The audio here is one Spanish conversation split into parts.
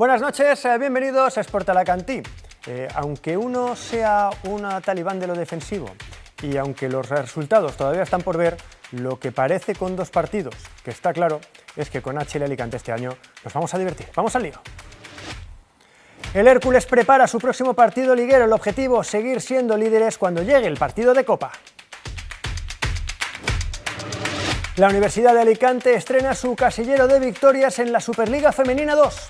Buenas noches, eh, bienvenidos a Sport eh, aunque uno sea una talibán de lo defensivo y aunque los resultados todavía están por ver, lo que parece con dos partidos, que está claro, es que con HL Alicante este año nos vamos a divertir. ¡Vamos al lío! El Hércules prepara su próximo partido liguero. El objetivo, seguir siendo líderes cuando llegue el partido de Copa. La Universidad de Alicante estrena su casillero de victorias en la Superliga Femenina 2.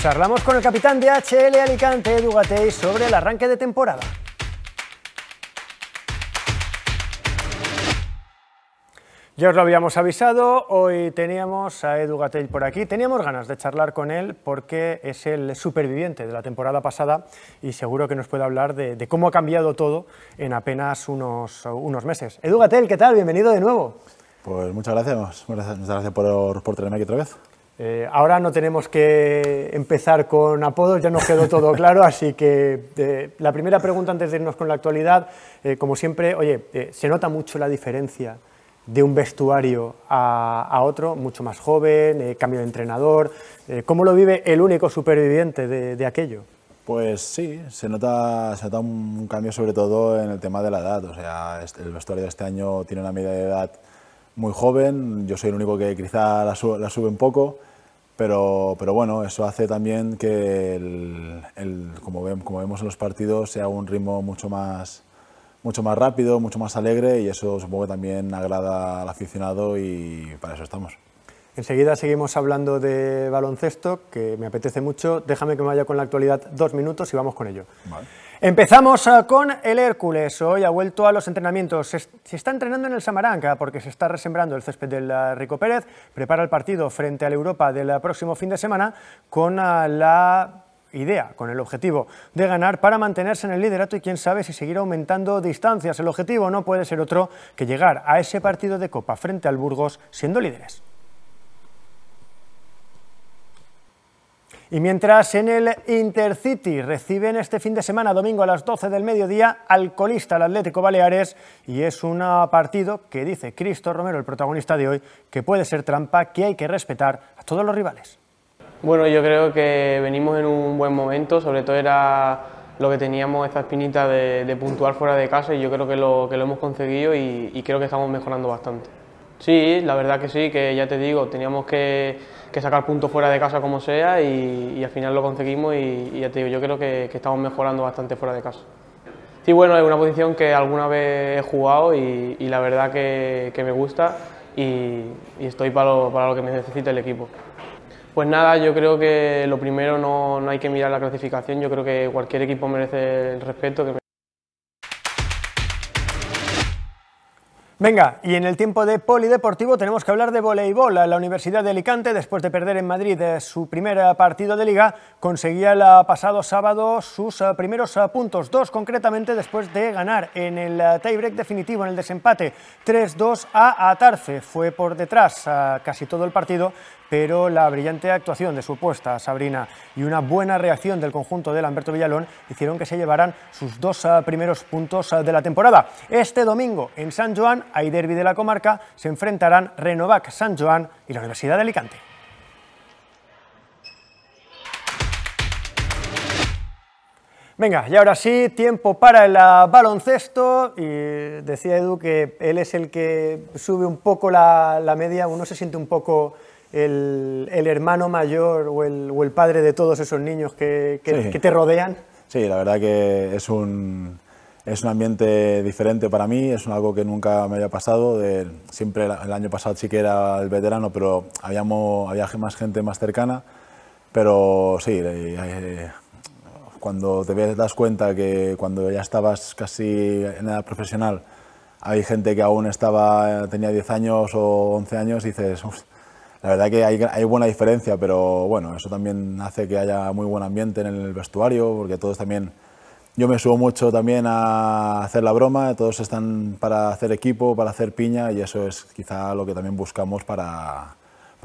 Charlamos con el capitán de HL Alicante, Edu sobre el arranque de temporada. Ya os lo habíamos avisado, hoy teníamos a Edu por aquí. Teníamos ganas de charlar con él porque es el superviviente de la temporada pasada y seguro que nos puede hablar de, cómo ha cambiado todo en apenas unos, unos meses. Edu ¿qué tal? Bienvenido de nuevo. Pues muchas gracias, muchas gracias por, por tenerme aquí otra vez. Eh, ahora no tenemos que empezar con apodos, ya nos quedó todo claro, así que eh, la primera pregunta antes de irnos con la actualidad, eh, como siempre, oye, se nota mucho la diferencia de un vestuario a, otro, mucho más joven, cambio de entrenador, ¿cómo lo vive el único superviviente de, aquello? Pues sí, se nota, se nota un cambio sobre todo en el tema de la edad. O sea, el vestuario de este año tiene una media de edad muy joven. Yo soy el único que quizá la sube un poco. Pero, pero bueno, eso hace también que, como, vemos en los partidos, sea un ritmo mucho más, mucho más rápido, mucho más alegre y eso supongo que también agrada al aficionado y para eso estamos. Enseguida seguimos hablando de baloncesto, que me apetece mucho. Déjame que me vaya con la actualidad dos minutos y vamos con ello. Vale. Empezamos ah, con el Hércules. Hoy ha vuelto a los entrenamientos. Se está entrenando en el Samaranca porque se está resembrando el césped del ah, Rico Pérez. Prepara el partido frente la Europa del ah, próximo fin de semana con la idea, con el objetivo de ganar para mantenerse en el liderato y quién sabe si seguir aumentando distancias. El objetivo no puede ser otro que llegar a ese partido de Copa frente al Burgos siendo líderes. Y mientras en el Intercity reciben este fin de semana, domingo a las 12 del mediodía, al colista, el Atlético Baleares, y es un partido que dice Cristo Romero, el protagonista de hoy, que puede ser trampa, que hay que respetar a todos los rivales. Bueno, yo creo que venimos en un buen momento, sobre todo era lo que teníamos esta espinita de, de puntuar fuera de casa y yo creo que lo, hemos conseguido y creo que estamos mejorando bastante. Sí, la verdad que sí, que ya te digo, teníamos que que sacar puntos fuera de casa como sea y, al final lo conseguimos y, ya te digo, yo creo que, estamos mejorando bastante fuera de casa. Sí, bueno, es una posición que alguna vez he jugado y, la verdad que, me gusta y, estoy para lo, para lo que me necesita el equipo. Pues nada, yo creo que lo primero no, hay que mirar la clasificación, yo creo que cualquier equipo merece el respeto que Venga, y en el tiempo de polideportivo tenemos que hablar de voleibol. La Universidad de Alicante, después de perder en Madrid eh, su primer eh, partido de liga, conseguía el pasado sábado sus eh, primeros puntos, dos concretamente después de ganar en el tiebreak definitivo, en el desempate 3-2 a Atarce. Fue por detrás casi todo el partido, pero la brillante actuación de su puesta, Sabrina, y una buena reacción del conjunto de Lamberto Villalón hicieron que se llevaran sus dos ah, primeros puntos ah, de la temporada. Este domingo en San Joan, hay derby de la comarca, se enfrentarán Renovac San Joan y la Universidad de Alicante. Venga, y ahora sí, tiempo para el ah, baloncesto. Y decía Edu que él es el que sube un poco la media, uno se siente un poco el, el hermano mayor o el, o el, padre de todos esos niños que, que, te rodean. Sí, la verdad que es un, es un ambiente diferente para mí, es algo que nunca me había pasado. De, siempre el año pasado sí que era el veterano, pero habíamos, había más gente más cercana. Pero sí, eh, eh, cuando te das cuenta que cuando ya estabas casi en edad profesional, hay gente que aún estaba, tenía 10 años o 11 años y dices, la verdad que hay, buena diferencia, pero bueno, eso también hace que haya muy buen ambiente en el vestuario, porque todos también, yo me subo mucho también a hacer la broma, todos están para hacer equipo, para hacer piña, y eso es quizá lo que también buscamos para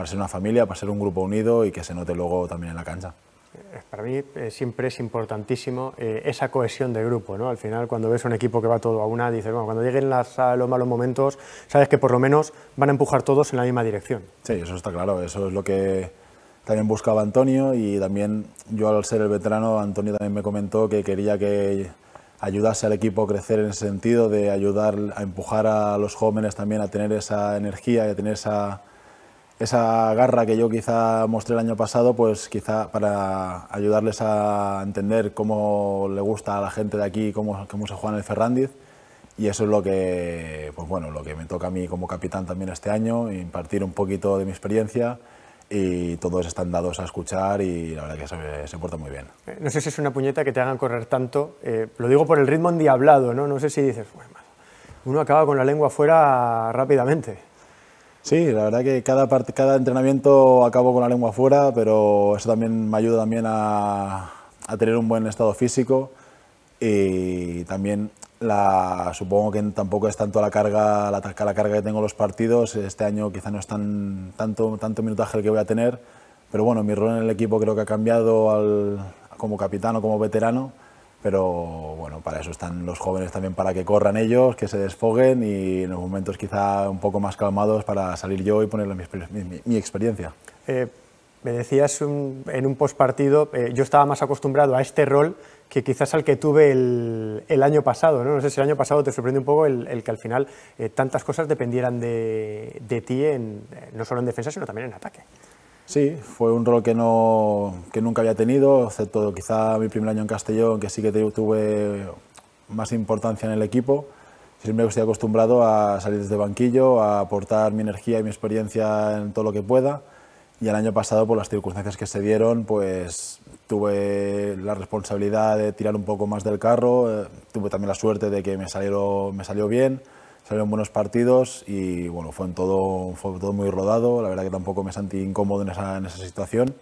ser una familia, para ser un grupo unido y que se note luego también en la cancha. Eh, para mí siempre es importantísimo eh, esa cohesión de grupo. ¿no? Al final, cuando ves un equipo que va todo a una, dices, bueno, cuando lleguen las, los malos momentos, sabes que por lo menos van a empujar todos en la misma dirección. Sí, eso está claro. Eso es lo que también buscaba Antonio y también yo al ser el veterano, Antonio también me comentó que quería que ayudase al equipo a crecer en ese sentido, de ayudar a empujar a los jóvenes también a tener esa energía y a tener esa esa garra que yo quizá mostré el año pasado, pues quizá para ayudarles a entender cómo le gusta a la gente de aquí, cómo, cómo se juega en el Ferrandiz. Y eso es lo que, pues lo que me toca a mí como capitán también este año, impartir un poquito de mi experiencia y todos están dados a escuchar y la verdad que se, se porta muy bien. Eh, no sé si es una puñeta que te hagan correr tanto, eh, lo digo por el ritmo endiablado, ¿no? No sé si dices, uno acaba con la lengua fuera rápidamente. Sí, la verdad que cada, cada entrenamiento acabo con la lengua fuera, pero eso también me ayuda también a, tener un buen estado físico y también la, supongo que tampoco es tanto la carga, la, la carga que tengo los partidos, este año quizá no es tan, tanto, tanto minutaje el que voy a tener, pero bueno, mi rol en el equipo creo que ha cambiado al, como capitán o como veterano, pero bueno, para eso están los jóvenes también, para que corran ellos, que se desfoguen y en los momentos quizá un poco más calmados para salir yo y ponerle mi, experiencia. Eh, me decías en un postpartido, eh, yo estaba más acostumbrado a este rol que quizás al que tuve el, año pasado. ¿no? sé si el año pasado te sorprende un poco el, que al final eh, tantas cosas dependieran de, ti, no solo en defensa, sino también en ataque. Sí, fue un rol que, nunca había tenido, excepto quizá mi primer año en Castellón, que sí que tuve más importancia en el equipo. Siempre estoy acostumbrado a salir desde banquillo, a aportar mi energía y mi experiencia en todo lo que pueda. Y el año pasado, por las circunstancias que se dieron, pues tuve la responsabilidad de tirar un poco más del carro, eh, tuve también la suerte de que me salió bien salieron buenos partidos y bueno, fue, en todo, fue todo muy rodado. La verdad que tampoco me sentí incómodo en esa, en esa situación.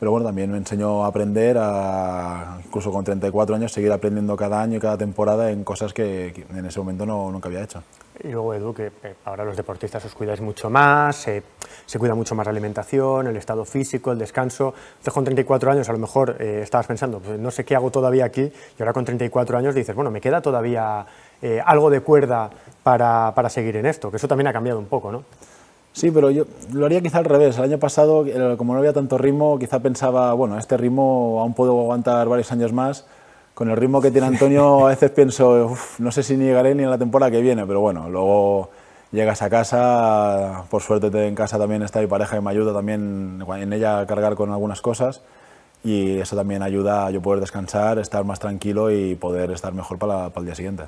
Pero bueno, también me enseñó a aprender, a, incluso con 34 años, seguir aprendiendo cada año y cada temporada en cosas que, en ese momento no, nunca había hecho. Y luego, Edu, que eh, ahora los deportistas os cuidáis mucho más, se cuida mucho más la alimentación, el estado físico, el descanso. Entonces, con 34 años, a lo mejor eh, estabas pensando, pues, no sé qué hago todavía aquí, y ahora con 34 años dices, bueno, me queda todavía eh, algo de cuerda para, para, seguir en esto, que eso también ha cambiado un poco, ¿no? Sí, pero yo lo haría quizá al revés. El año pasado, eh, como no había tanto ritmo, quizá pensaba, bueno, este ritmo aún puedo aguantar varios años más. Con el ritmo que tiene Antonio, a veces pienso, Uf, no sé si ni llegaré ni en la temporada que viene, pero bueno, luego llegas a casa, por suerte en casa también está mi pareja y me ayuda también en ella a cargar con algunas cosas y eso también ayuda a yo poder descansar, estar más tranquilo y poder estar mejor para el día siguiente.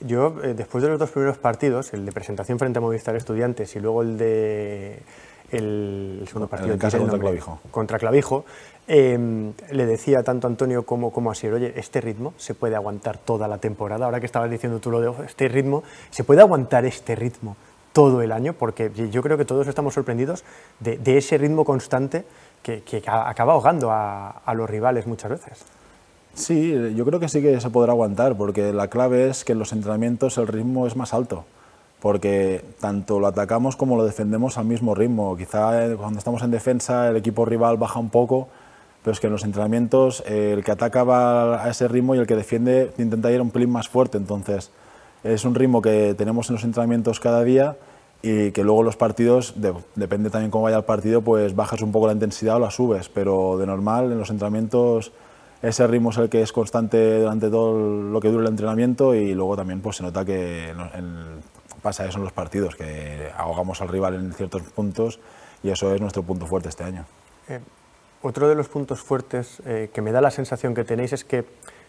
Yo, eh, después de los dos primeros partidos, el de presentación frente a Movistar Estudiantes y luego el de el, segundo partido contra Clavijo, em, le decía tanto a Antonio como, a Sierra, oye, este ritmo se puede aguantar toda la temporada, ahora que estabas diciendo tú lo de oh, este ritmo, se puede aguantar este ritmo todo el año, porque yo creo que todos estamos sorprendidos de, ese ritmo constante que, acaba ahogando a los rivales muchas veces. Sí, yo creo que sí que se podrá aguantar, porque la clave es que en los entrenamientos el ritmo es más alto, porque tanto lo atacamos como lo defendemos al mismo ritmo. Quizá eh, cuando estamos en defensa el equipo rival baja un poco, pero es que en los entrenamientos eh, el que ataca va a ese ritmo y el que defiende intenta ir un pelín más fuerte. Entonces, es un ritmo que tenemos en los entrenamientos cada día y que luego los partidos, depende también cómo vaya el partido, pues bajas un poco la intensidad o la subes, pero de normal en los entrenamientos ese ritmo es el que es constante durante todo lo que dura el entrenamiento y luego también pues, se nota que pasa eso en los partidos, que ahogamos al rival en ciertos puntos y eso es nuestro punto fuerte este año. Eh, otro de los puntos fuertes eh, que me da la sensación que tenéis es que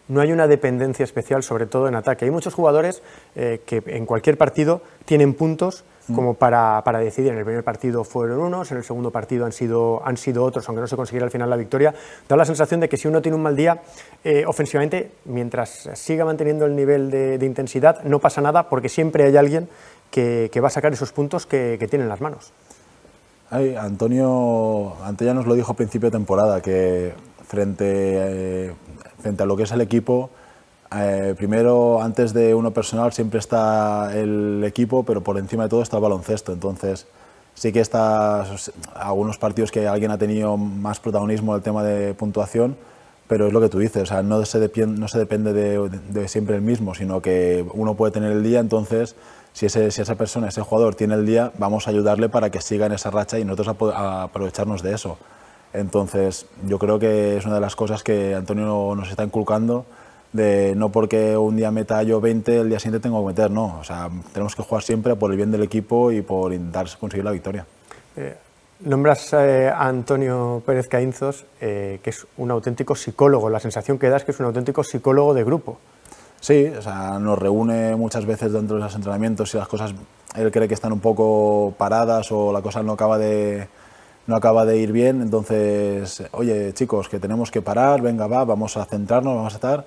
no hay una dependencia especial, sobre todo en ataque. Hay muchos jugadores eh, que en cualquier partido tienen puntos como para, para, decidir. En el primer partido fueron unos, en el segundo partido han sido, han sido otros, aunque no se consiguiera al final la victoria. Da la sensación de que si uno tiene un mal día eh, ofensivamente, mientras siga manteniendo el nivel de, intensidad, no pasa nada porque siempre hay alguien que, va a sacar esos puntos que, que tiene en las manos. Ay, Antonio, ya nos lo dijo a principio de temporada, que frente, eh, frente a lo que es el equipo, eh, primero, antes de uno personal, siempre está el equipo, pero por encima de todo está el baloncesto. Entonces, sí que está algunos partidos que alguien ha tenido más protagonismo el tema de puntuación, pero es lo que tú dices, no se, depende, no se depende de, siempre el mismo, sino que uno puede tener el día, entonces si, ese, si, esa persona, ese jugador tiene el día, vamos a ayudarle para que siga en esa racha y nosotros a aprovecharnos de eso. Entonces, yo creo que es una de las cosas que Antonio nos está inculcando de no porque un día meta yo 20, el día siguiente tengo que meter, no. O sea, tenemos que jugar siempre por el bien del equipo y por intentar conseguir la victoria. Eh, nombras eh, a Antonio Pérez Caínzos, eh, que es un auténtico psicólogo. La sensación que das es que es un auténtico psicólogo de grupo. Sí, o sea, nos reúne muchas veces dentro de los entrenamientos y las cosas, él cree que están un poco paradas o la cosa no acaba de, no acaba de ir bien, entonces, oye chicos, que tenemos que parar, venga, va, vamos a centrarnos, vamos a estar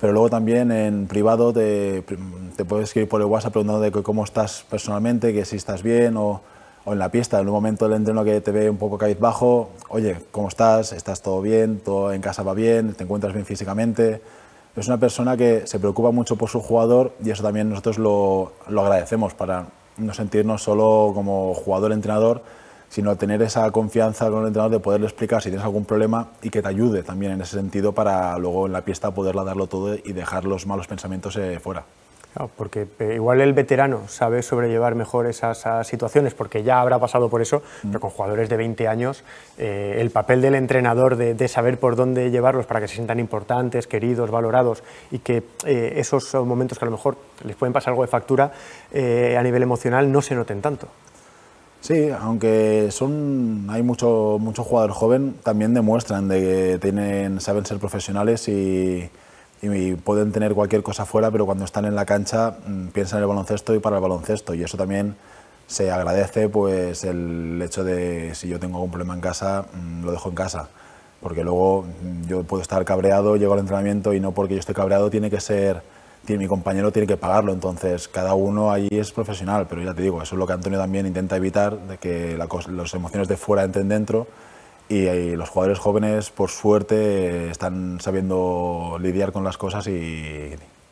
pero luego también en privado te, puedes escribir por el WhatsApp de cómo estás personalmente, que si estás bien o, en la pista, en un momento del entreno que te ve un poco cabizbajo, oye, ¿cómo estás? ¿Estás todo bien? ¿Todo en casa va bien? ¿Te encuentras bien físicamente? Es una persona que se preocupa mucho por su jugador y eso también nosotros lo, lo agradecemos para no sentirnos solo como jugador-entrenador, sino tener esa confianza con el entrenador de poderle explicar si tienes algún problema y que te ayude también en ese sentido para luego en la pista poderla darlo todo y dejar los malos pensamientos eh, fuera. porque eh, igual el veterano sabe sobrellevar mejor esas, situaciones, porque ya habrá pasado por eso, mm. pero con jugadores de 20 años, eh, el papel del entrenador de, saber por dónde llevarlos para que se sientan importantes, queridos, valorados, y que esos momentos que a lo mejor les pueden pasar algo de factura a nivel emocional no se noten tanto. Sí, aunque son, hay muchos jugadores jóvenes, también demuestran de que tienen, saben ser profesionales y, pueden tener cualquier cosa fuera, pero cuando están en la cancha mm, piensan en el baloncesto y para el baloncesto. Y eso también se agradece pues el hecho de si yo tengo algún problema en casa, mm, lo dejo en casa. Porque luego mm, yo puedo estar cabreado, llego al entrenamiento y no porque yo esté cabreado tiene que ser mi compañero tiene que pagarlo, entonces cada uno ahí es profesional, pero ya te digo, eso es lo que Antonio también intenta evitar, de que las emociones de fuera entren dentro y, los jugadores jóvenes, por suerte, están sabiendo lidiar con las cosas y,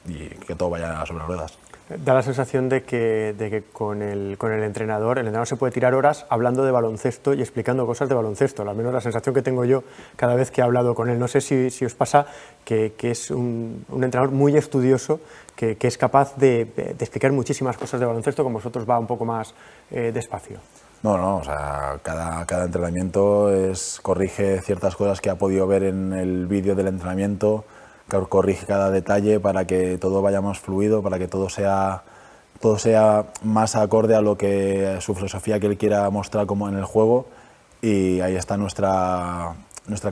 y que todo vaya sobre ruedas. Da la sensación de que, de que con, el, con, el, entrenador, el entrenador se puede tirar horas hablando de baloncesto y explicando cosas de baloncesto, al menos la sensación que tengo yo cada vez que he hablado con él. No sé si, si os pasa que, es un, entrenador muy estudioso, que, es capaz de, explicar muchísimas cosas de baloncesto, con vosotros va un poco más eh, despacio. No, no, o sea, cada, cada entrenamiento es, corrige ciertas cosas que ha podido ver en el vídeo del entrenamiento, corrige cada detalle para que todo vaya más fluido, para que todo sea, todo sea más acorde a lo que su filosofía que él quiera mostrar como en el juego y ahí está nuestra,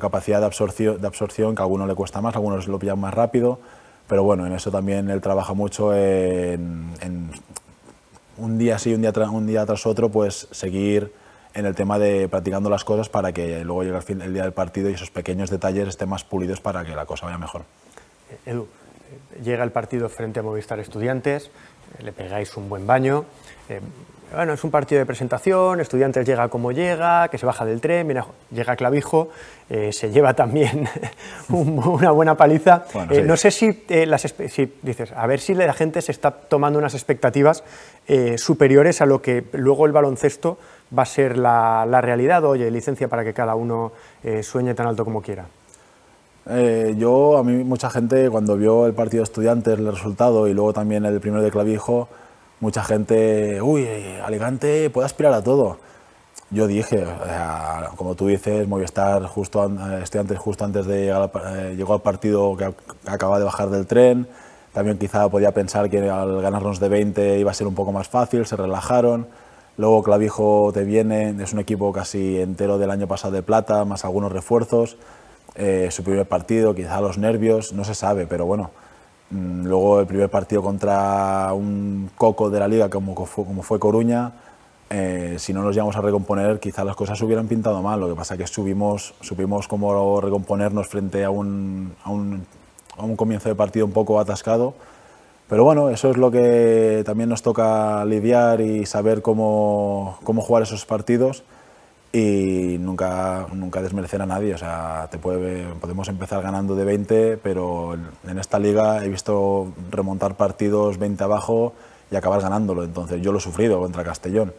capacidad de absorción, de absorción, que a algunos le cuesta más, a algunos lo pillan más rápido, pero bueno, en eso también él trabaja mucho en, un día sí, un día, tras, un día tras otro, pues seguir en el tema de practicando las cosas para que luego llegue el, fin, el día del partido y esos pequeños detalles estén más pulidos para que la cosa vaya mejor. Edu, llega el partido frente a Movistar Estudiantes, le pegáis un buen baño. Eh, bueno, es un partido de presentación, Estudiantes llega como llega, que se baja del tren, mira, llega Clavijo, eh, se lleva también una buena paliza. Eh, no sé si, las, si dices, a ver si la gente se está tomando unas expectativas superiores a lo que luego el baloncesto va a ser la, la realidad. Oye, licencia para que cada uno sueñe tan alto como quiera. Eh, yo, a mí mucha gente cuando vio el partido de estudiantes, el resultado y luego también el primero de Clavijo, mucha gente, uy, Alicante puede aspirar a todo. Yo dije, como tú dices, Movistar justo eh, estudiantes justo antes de llegar eh, llegó al partido que acaba de bajar del tren. También quizá podía pensar que al ganarnos de 20 iba a ser un poco más fácil, se relajaron. Luego Clavijo te viene, es un equipo casi entero del año pasado de plata, más algunos refuerzos. Eh, su primer partido, quizá los nervios, no se sabe, pero bueno. Mm, luego el primer partido contra un coco de la liga como, como fue Coruña, eh, si no nos llegamos a recomponer, quizá las cosas hubieran pintado mal. Lo que pasa es que subimos, supimos cómo recomponernos frente a un, comienzo de partido un poco atascado. Pero bueno, eso es lo que también nos toca lidiar y saber cómo jugar esos partidos y nunca, nunca desmerecer a nadie. O sea, te podemos empezar ganando de 20, pero en esta liga he visto remontar partidos 20 abajo y acabar ganándolo. Entonces yo lo he sufrido contra Castellón.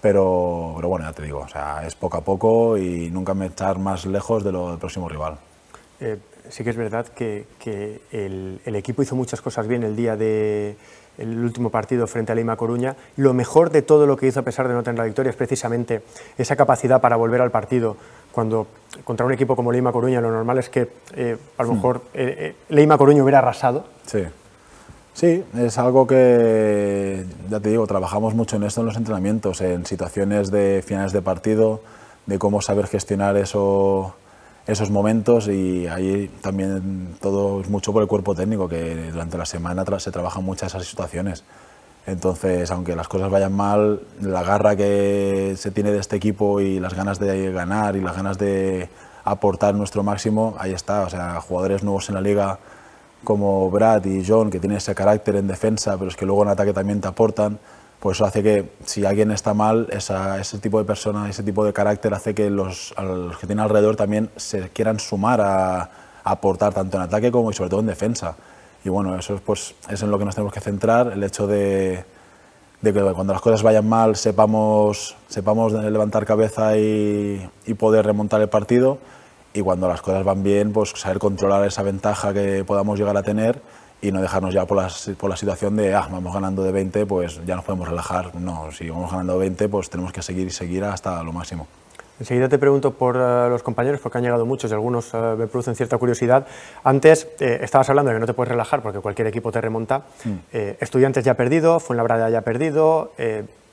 Pero, pero bueno, ya te digo, o sea, es poco a poco y nunca me echar más lejos de lo del próximo rival. Eh, sí que es verdad que, el equipo hizo muchas cosas bien el día de, el último partido frente a Lima Coruña. Lo mejor de todo lo que hizo a pesar de no tener la victoria es precisamente esa capacidad para volver al partido cuando contra un equipo como Lima Coruña lo normal es que eh, a lo mejor eh, eh Coruña hubiera arrasado. Sí. Sí, es algo que, ya te digo, trabajamos mucho en esto en los entrenamientos, en situaciones de finales de partido, de cómo saber gestionar eso esos momentos y ahí también todo es mucho por el cuerpo técnico, que durante la semana se trabajan muchas esas situaciones. Entonces, aunque las cosas vayan mal, la garra que se tiene de este equipo y las ganas de ganar y las ganas de aportar nuestro máximo, ahí está. O sea, jugadores nuevos en la liga como Brad y John, que tienen ese carácter en defensa, pero es que luego en ataque también te aportan pues hace que si alguien está mal, ese tipo de persona, ese tipo de carácter hace que los, que tienen alrededor también se quieran sumar a, aportar tanto en ataque como y sobre todo en defensa. Y bueno, eso es, pues, en lo que nos tenemos que centrar, el hecho de, que cuando las cosas vayan mal sepamos, sepamos levantar cabeza y, y, poder remontar el partido y cuando las cosas van bien, pues saber controlar esa ventaja que podamos llegar a tener y no dejarnos ya por la, situación de, ah, vamos ganando de 20, pues ya nos podemos relajar. No, si vamos ganando 20, pues tenemos que seguir y seguir hasta lo máximo. Enseguida te pregunto por eh, los compañeros, porque han llegado muchos y algunos eh, me producen cierta curiosidad. Antes eh, estabas hablando de que no te puedes relajar porque cualquier equipo te remonta. Mm. estudiantes ya perdido, Fuenlabrada ya perdido,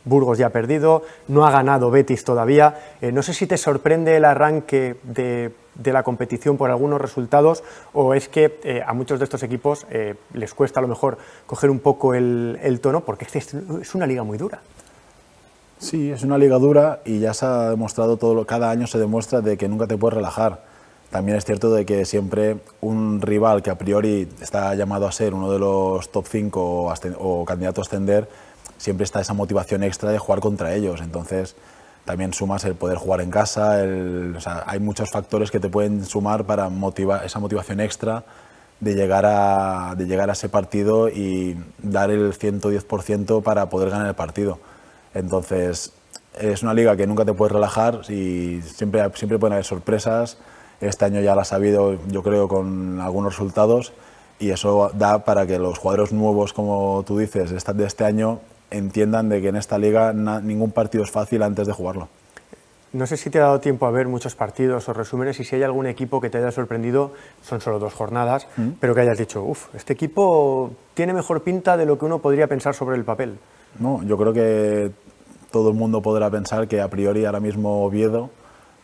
Burgos ya ha perdido, no ha ganado Betis todavía. Eh, no sé si te sorprende el arranque de, la competición por algunos resultados o es que eh, a muchos de estos equipos eh, les cuesta a lo mejor coger un poco el, tono porque es, una liga muy dura. Sí, es una liga dura y ya se ha demostrado todo cada año se demuestra de que nunca te puedes relajar. También es cierto de que siempre un rival que a priori está llamado a ser uno de los top 5 o, o candidato a ascender siempre está esa motivación extra de jugar contra ellos. Entonces, también sumas el poder jugar en casa, hay muchos factores que te pueden sumar para motivar esa motivación extra de llegar a, de llegar a ese partido y dar el 110% para poder ganar el partido. Entonces, es una liga que nunca te puedes relajar y siempre, siempre pueden haber sorpresas. Este año ya las ha sabido yo creo, con algunos resultados y eso da para que los jugadores nuevos, como tú dices, de este año entiendan de que en esta liga ningún partido es fácil antes de jugarlo. No sé si te ha dado tiempo a ver muchos partidos o resúmenes y si hay algún equipo que te haya sorprendido, son solo dos jornadas, mm. pero que hayas dicho, uff, este equipo tiene mejor pinta de lo que uno podría pensar sobre el papel. No, yo creo que todo el mundo podrá pensar que a priori ahora mismo Oviedo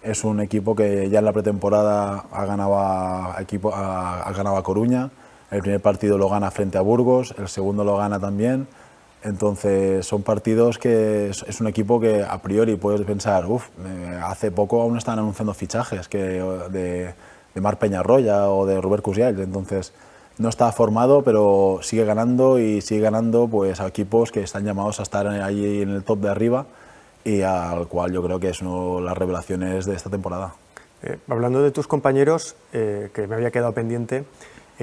es un equipo que ya en la pretemporada ha ganado equipo, ha ganado a Coruña, el primer partido lo gana frente a Burgos, el segundo lo gana también entonces son partidos que es, un equipo que a priori puedes pensar, uff, eh, hace poco aún están anunciando fichajes que, de, de Mar Peñarroya o de Robert Cusial, entonces no está formado, pero sigue ganando y sigue ganando pues, a equipos que están llamados a estar allí en el top de arriba y al cual yo creo que es una de las revelaciones de esta temporada. Eh, hablando de tus compañeros, eh, que me había quedado pendiente,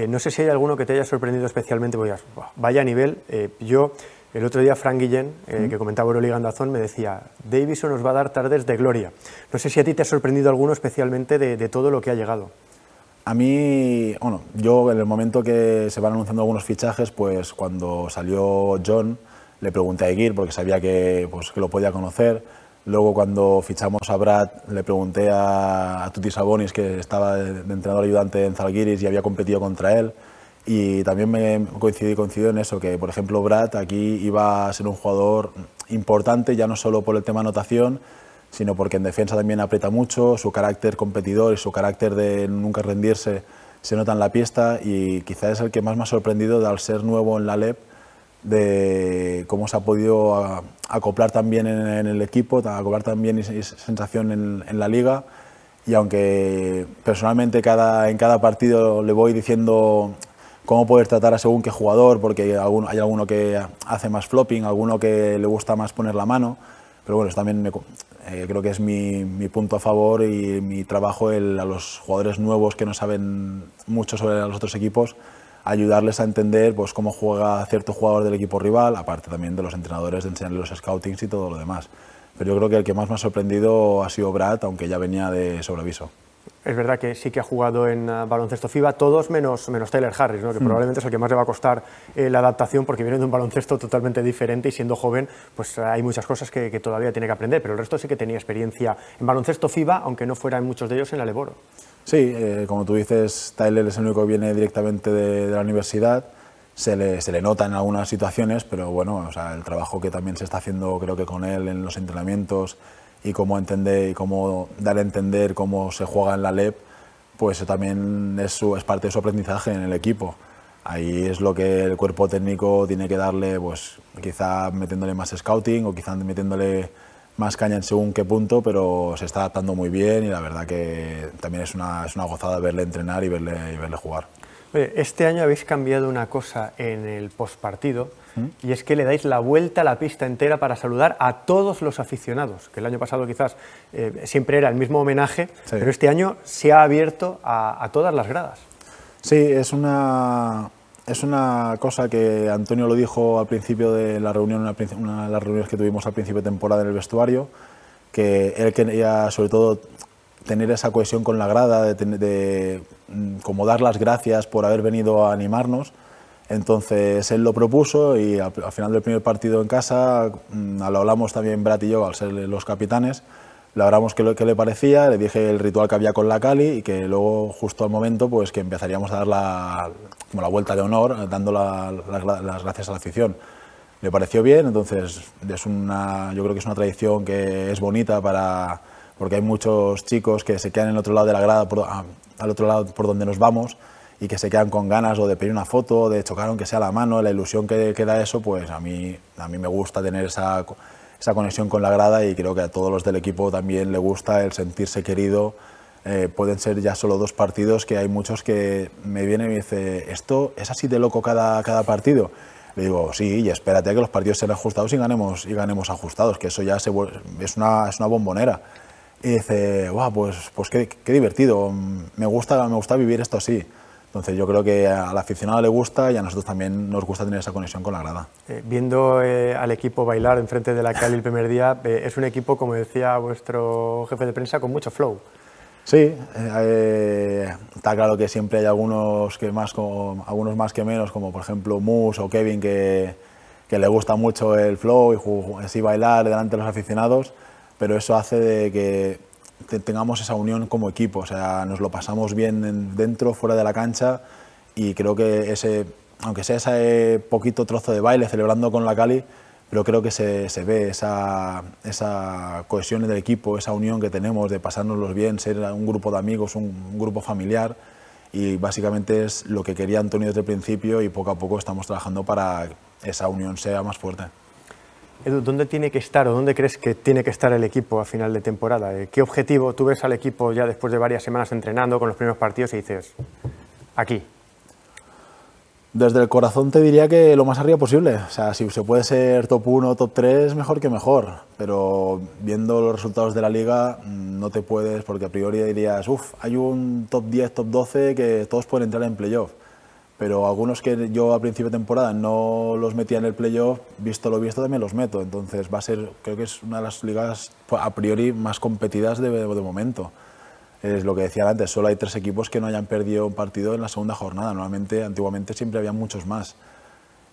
no sé si hay alguno que te haya sorprendido especialmente, porque vaya nivel. yo el otro día Frank Guillén, eh, que comentaba Euroliga Andazón, me decía, Davison nos va a dar tardes de gloria. No sé si a ti te ha sorprendido alguno especialmente de, todo lo que ha llegado. A mí, bueno, yo en el momento que se van anunciando algunos fichajes, pues cuando salió John, le pregunté a Gil porque sabía que, pues, que lo podía conocer. Luego cuando fichamos a Brad, le pregunté a, a Sabonis, que estaba de, de entrenador ayudante en Zalgiris y había competido contra él y también me coincidí, coincidió en eso, que por ejemplo Brad aquí iba a ser un jugador importante, ya no solo por el tema anotación, sino porque en defensa también aprieta mucho, su carácter competidor y su carácter de nunca rendirse se nota en la pista y quizás es el que más me ha sorprendido al ser nuevo en la LEP, de cómo se ha podido acoplar también en, el equipo, acoplar también sensación en, en la liga y aunque personalmente cada, en cada partido le voy diciendo cómo poder tratar a según qué jugador, porque hay alguno que hace más flopping, alguno que le gusta más poner la mano. Pero bueno, también eh, creo que es mi, punto a favor y mi trabajo el, a los jugadores nuevos que no saben mucho sobre los otros equipos, ayudarles a entender pues, cómo juega cierto jugador del equipo rival, aparte también de los entrenadores, de enseñarles los scoutings y todo lo demás. Pero yo creo que el que más me ha sorprendido ha sido Brad, aunque ya venía de sobreviso. Es verdad que sí que ha jugado en ah, baloncesto FIBA, todos menos, menos Taylor Harris, ¿no? que hmm. probablemente es el que más le va a costar eh, la adaptación porque viene de un baloncesto totalmente diferente y siendo joven pues ah, hay muchas cosas que, todavía tiene que aprender, pero el resto sí que tenía experiencia en baloncesto FIBA, aunque no fuera en muchos de ellos en la Leboro. Sí, eh, como tú dices, Tyler es el único que viene directamente de, la universidad. Se le, nota en algunas situaciones, pero bueno, el trabajo que también se está haciendo creo que con él en los entrenamientos, y cómo entender y cómo dar a entender cómo se juega en la LEP, pues también es, es parte de su aprendizaje en el equipo. Ahí es lo que el cuerpo técnico tiene que darle, pues quizá metiéndole más scouting o quizá metiéndole más caña en según qué punto, pero se está adaptando muy bien y la verdad que también es una, es una gozada verle entrenar y verle, y verle jugar este año habéis cambiado una cosa en el postpartido ¿Mm? y es que le dais la vuelta a la pista entera para saludar a todos los aficionados, que el año pasado quizás eh, siempre era el mismo homenaje, pero este año se ha abierto a, todas las gradas. Sí, es una, es una cosa que Antonio lo dijo al principio de la reunión, una, una de las reuniones que tuvimos al principio de temporada en el vestuario, que él quería sobre todo tener esa cohesión con la grada, de, mm, como dar las gracias por haber venido a animarnos. Entonces él lo propuso y al, final del primer partido en casa mm, lo hablamos también Brad y yo, al ser los capitanes, le hablamos qué, le parecía, le dije el ritual que había con la Cali y que luego justo al momento pues que empezaríamos a dar la, como la vuelta de honor, dando las gracias a la afición. Le pareció bien, entonces es una, yo creo que es una tradición que es bonita para porque hay muchos chicos que se quedan en el otro lado de la grada, ah, al otro lado por donde nos vamos, y que se quedan con ganas o de pedir una foto, o de chocar aunque sea la mano, la ilusión que, da eso, pues a mí, a mí me gusta tener esa, esa conexión con la grada y creo que a todos los del equipo también le gusta el sentirse querido. Eh, pueden ser ya solo dos partidos que hay muchos que me vienen y me dicen, ¿esto es así de loco cada, cada partido? Le digo, sí, y espérate a que los partidos sean ajustados y ganemos, y ganemos ajustados, que eso ya es, una, es una bombonera. Y dice, wow, pues, pues qué, divertido, me gusta, me gusta vivir esto así. Entonces yo creo que al aficionado le gusta y a nosotros también nos gusta tener esa conexión con la grada. Eh, viendo eh, al equipo bailar enfrente de la calle el primer día, eh, es un equipo, como decía vuestro jefe de prensa, con mucho flow. Sí, está claro que siempre hay algunos, que más, algunos más que menos, como por ejemplo Moose o Kevin, que, que le gusta mucho el flow y así bailar delante de los aficionados pero eso hace de que tengamos esa unión como equipo, o sea, nos lo pasamos bien dentro, fuera de la cancha y creo que ese, aunque sea ese poquito trozo de baile celebrando con la Cali, pero creo que se, ve esa, esa, cohesión del equipo, esa unión que tenemos de pasárnoslo bien, ser un grupo de amigos, un, un grupo familiar y básicamente es lo que quería Antonio desde el principio y poco a poco estamos trabajando para que esa unión sea más fuerte. ¿dónde tiene que estar o dónde crees que tiene que estar el equipo a final de temporada? Eh, ¿Qué objetivo tú ves al equipo ya después de varias semanas entrenando con los primeros partidos y dices, aquí? Desde el corazón te diría que lo más arriba posible. O sea, si se puede ser top 1, top 3, mejor que mejor. Pero viendo los resultados de la liga, mm, no te puedes, porque a priori dirías, uff, hay un top 10, top 12 que todos pueden entrar en playoff pero algunos que yo al principio de temporada no los metía en el playoff, visto lo visto también los meto, entonces va a ser, creo que es una de las ligas pues, a priori más competidas de, de, momento. Es lo que decía antes, solo hay tres equipos que no hayan perdido un partido en la segunda jornada, normalmente, antiguamente siempre había muchos más.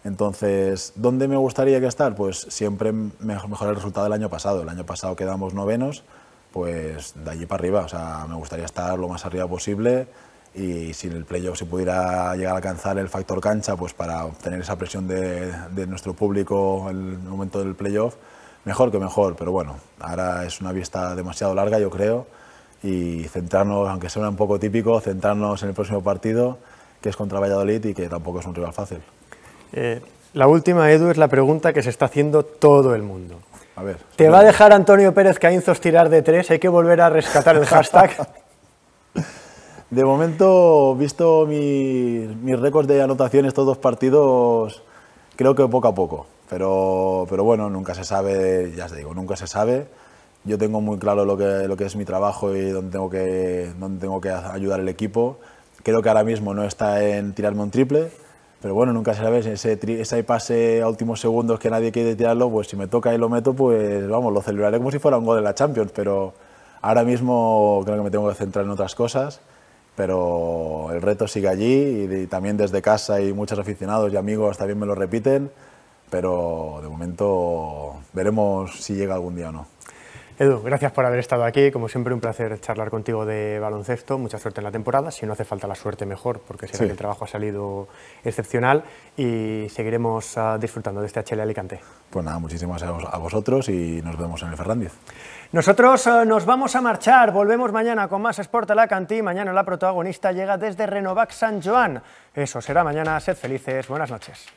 Entonces, ¿dónde me gustaría que estar? Pues siempre mejor el resultado del año pasado. El año pasado quedamos novenos, pues de allí para arriba, o sea, me gustaría estar lo más arriba posible, y si en el playoff se pudiera llegar a alcanzar el factor cancha, pues para obtener esa presión de, nuestro público en el momento del playoff, mejor que mejor, pero bueno, ahora es una vista demasiado larga, yo creo, y centrarnos, aunque sea un poco típico, centrarnos en el próximo partido, que es contra Valladolid y que tampoco es un rival fácil. Eh, la última, Edu, es la pregunta que se está haciendo todo el mundo. A ver, ¿Te va a dejar Antonio Pérez Caínzos tirar de tres? ¿Hay que volver a rescatar el hashtag? De momento, visto mis, mis récords de anotaciones estos dos partidos, creo que poco a poco. Pero, pero bueno, nunca se sabe, ya os digo, nunca se sabe. Yo tengo muy claro lo que, lo que es mi trabajo y dónde tengo, que, tengo que ayudar al equipo. Creo que ahora mismo no está en tirarme un triple, pero bueno, nunca se sabe. Ese, ese pase a últimos segundos que nadie quiere tirarlo, pues si me toca y lo meto, pues vamos, lo celebraré como si fuera un gol de la Champions. Pero ahora mismo creo que me tengo que centrar en otras cosas pero el reto sigue allí y, también desde casa y muchos aficionados y amigos también me lo repiten, pero de momento veremos si llega algún día o no. Edu, gracias por haber estado aquí. Como siempre, un placer charlar contigo de baloncesto. Mucha suerte en la temporada. Si no hace falta la suerte, mejor, porque el trabajo ha salido excepcional y seguiremos ah, disfrutando de este HL Alicante. Pues nada, muchísimas gracias a vosotros y nos vemos en el Fernández. Nosotros ah, nos vamos a marchar. Volvemos mañana con más Sport Alicante. Mañana la protagonista llega desde Renovac San Joan. Eso será mañana. Sed felices. Buenas noches.